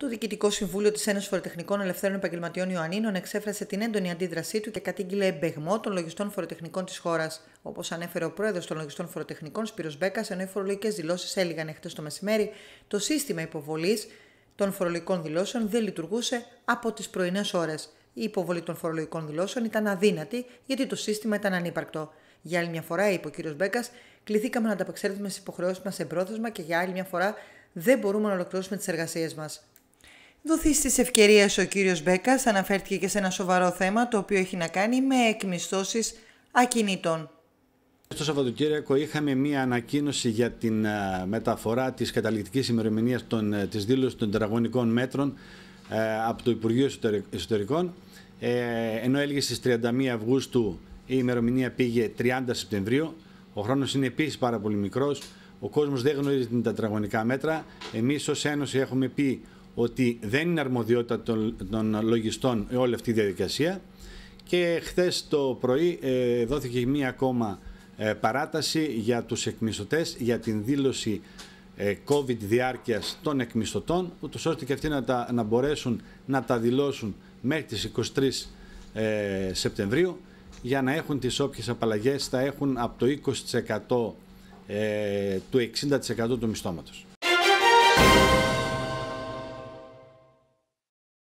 Το Διοικητικό Συμβούλιο της Ένωσης Φοροτεχνικών Ελευθέρων Επαγγελματιών Ιωαννίνων εξέφρασε την έντονη αντίδρασή του και κατήγγειλε εμπεγμό των λογιστών φοροτεχνικών της χώρας. Όπως ανέφερε ο πρόεδρος των λογιστών φοροτεχνικών, Σπύρος Μπέκας, ενώ οι φορολογικές δηλώσεις έλεγαν έχθε το μεσημέρι, το σύστημα υποβολής των φορολογικών δηλώσεων δεν λειτουργούσε από τις πρωινές ώρες. Η υποβολή των φορολογικών δηλώσεων ήταν αδύνατη γιατί το σύστημα ήταν ανύπαρκτο. Για άλλη μια φορά, είπε ο κ. Μπέκας, κληθήκαμε να ανταπεξέλθουμε στις υποχρεώσεις μας εμπρόθεσμα και για άλλη μια φορά δεν μπορούμε να ολοκληρώσουμε τις εργασίες μας. Δοθεί τη ευκαιρία ο κύριος Μπέκας αναφέρθηκε και σε ένα σοβαρό θέμα το οποίο έχει να κάνει με εκμισθώσεις ακινήτων. Στο Σαββατοκύριακο είχαμε μία ανακοίνωση για την ε, μεταφορά της καταληκτικής ημερομηνίας των, ε, δήλωσης των τετραγωνικών μέτρων ε, από το Υπουργείο Εσωτερικών. ενώ έλεγε στις 31 Αυγούστου η ημερομηνία πήγε 30 Σεπτεμβρίου. Ο χρόνος είναι επίσης πάρα πολύ μικρός. Ο κόσμος δεν γνωρίζει την τετραγωνικά μέτρα. Εμείς, ως Ένωση έχουμε πει ότι δεν είναι αρμοδιότητα των, λογιστών ε, όλη αυτή η διαδικασία και χθες το πρωί ε, δόθηκε μία ακόμα ε, παράταση για τους εκμισθωτές για την δήλωση COVID διάρκειας των εκμισθωτών ούτως ώστε και αυτοί να, τα, να μπορέσουν να τα δηλώσουν μέχρι τις 23 Σεπτεμβρίου για να έχουν τις όποιες απαλλαγές θα έχουν από το 20% του 60% του μισθώματος.